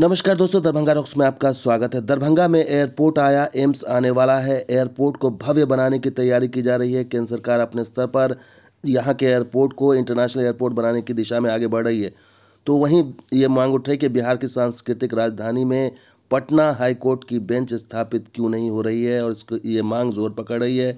नमस्कार दोस्तों दरभंगा रॉक्स में आपका स्वागत है दरभंगा में एयरपोर्ट आया एम्स आने वाला है एयरपोर्ट को भव्य बनाने की तैयारी की जा रही है केंद्र सरकार अपने स्तर पर यहाँ के एयरपोर्ट को इंटरनेशनल एयरपोर्ट बनाने की दिशा में आगे बढ़ रही है तो वहीं ये मांग उठ रही कि बिहार की सांस्कृतिक राजधानी में पटना हाईकोर्ट की बेंच स्थापित क्यों नहीं हो रही है और इसको ये मांग जोर पकड़ रही है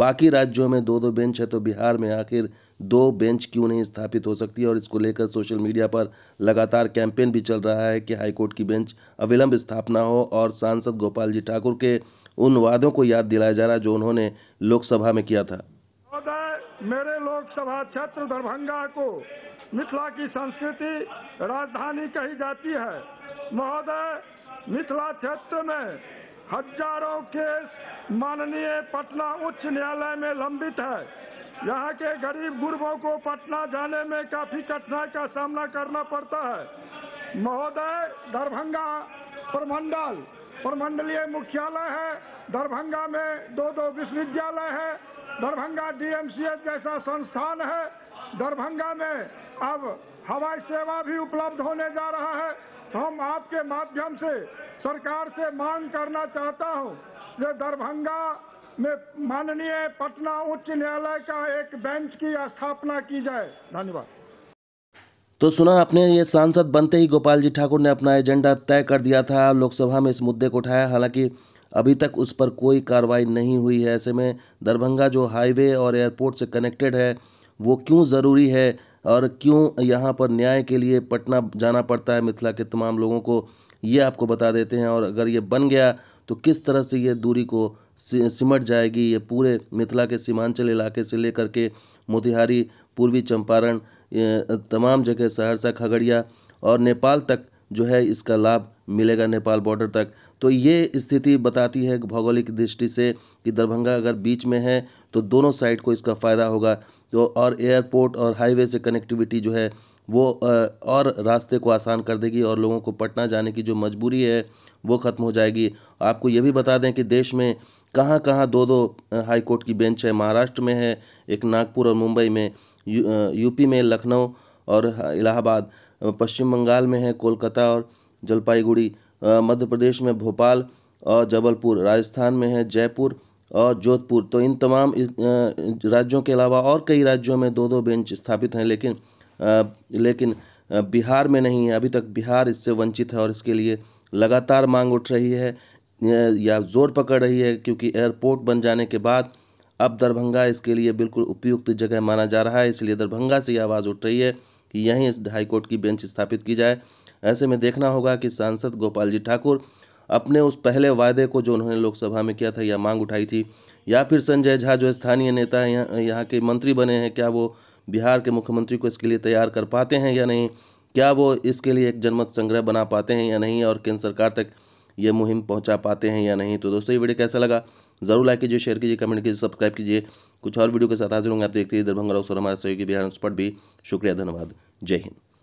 बाकी राज्यों में दो दो बेंच है तो बिहार में आखिर दो बेंच क्यों नहीं स्थापित हो सकती और इसको लेकर सोशल मीडिया पर लगातार कैंपेन भी चल रहा है कि हाईकोर्ट की बेंच अविलंब स्थापना हो और सांसद गोपाल जी ठाकुर के उन वादों को याद दिलाया जा रहा जो उन्होंने लोकसभा में किया था मेरे लोकसभा क्षेत्र दरभंगा को मिथिला की संस्कृति राजधानी कही जाती है महोदय मिथिला क्षेत्र में हजारों केस माननीय पटना उच्च न्यायालय में लंबित है यहाँ के गरीब गुरबों को पटना जाने में काफी कठिनाई का सामना करना पड़ता है महोदय दरभंगा प्रमंडल प्रमंडलीय मुख्यालय है दरभंगा में दो दो विश्वविद्यालय है दरभंगा डीएमसीएच जैसा संस्थान है दरभंगा में अब हवाई सेवा भी उपलब्ध होने जा रहा है हम आपके माध्यम से सरकार से मांग करना चाहता हूं जो दरभंगा में माननीय पटना उच्च न्यायालय का एक बेंच की स्थापना की जाए धन्यवाद तो सुना आपने ये सांसद बनते ही गोपाल जी ठाकुर ने अपना एजेंडा तय कर दिया था लोकसभा में इस मुद्दे को उठाया हालांकि अभी तक उस पर कोई कार्रवाई नहीं हुई है ऐसे में दरभंगा जो हाईवे और एयरपोर्ट से कनेक्टेड है वो क्यों ज़रूरी है और क्यों यहाँ पर न्याय के लिए पटना जाना पड़ता है मिथिला के तमाम लोगों को ये आपको बता देते हैं और अगर ये बन गया तो किस तरह से ये दूरी को सिमट जाएगी ये पूरे मिथिला के सीमांचल इलाके से लेकर के मोतिहारी पूर्वी चंपारण तमाम जगह सहरसा खगड़िया और नेपाल तक जो है इसका लाभ मिलेगा नेपाल बॉर्डर तक तो ये स्थिति बताती है भौगोलिक दृष्टि से कि दरभंगा अगर बीच में है तो दोनों साइड को इसका फ़ायदा होगा तो और एयरपोर्ट और हाईवे से कनेक्टिविटी जो है वो और रास्ते को आसान कर देगी और लोगों को पटना जाने की जो मजबूरी है वो ख़त्म हो जाएगी आपको ये भी बता दें कि देश में कहाँ कहाँ दो दो हाई कोर्ट की बेंच है महाराष्ट्र में है एक नागपुर और मुंबई में यू, यूपी में लखनऊ और इलाहाबाद पश्चिम बंगाल में है कोलकाता और जलपाईगुड़ी मध्य प्रदेश में भोपाल और जबलपुर राजस्थान में है जयपुर और जोधपुर तो इन तमाम राज्यों के अलावा और कई राज्यों में दो दो बेंच स्थापित हैं लेकिन लेकिन बिहार में नहीं है अभी तक बिहार इससे वंचित है और इसके लिए लगातार मांग उठ रही है या जोर पकड़ रही है क्योंकि एयरपोर्ट बन जाने के बाद अब दरभंगा इसके लिए बिल्कुल उपयुक्त जगह माना जा रहा है इसलिए दरभंगा से आवाज़ उठ रही है कि यहीं इस हाईकोर्ट की बेंच स्थापित की जाए ऐसे में देखना होगा कि सांसद गोपाल जी ठाकुर अपने उस पहले वायदे को जो उन्होंने लोकसभा में किया था या मांग उठाई थी या फिर संजय झा जो स्थानीय नेता हैं यहाँ यहाँ के मंत्री बने हैं क्या वो बिहार के मुख्यमंत्री को इसके लिए तैयार कर पाते हैं या नहीं क्या वो इसके लिए एक जनमत संग्रह बना पाते हैं या नहीं और केंद्र सरकार तक ये मुहिम पहुंचा पाते हैं या नहीं तो दोस्तों ये वीडियो कैसा लगा जरूर लाइक कीजिए शेयर कीजिए कमेंट कीजिए सब्सक्राइब कीजिए कुछ और वीडियो के साथ हाजिर होंगे आप देखते हैं दरभंगा और हमारे सहयोगी बिहार पर भी शुक्रिया धन्यवाद जय हिंद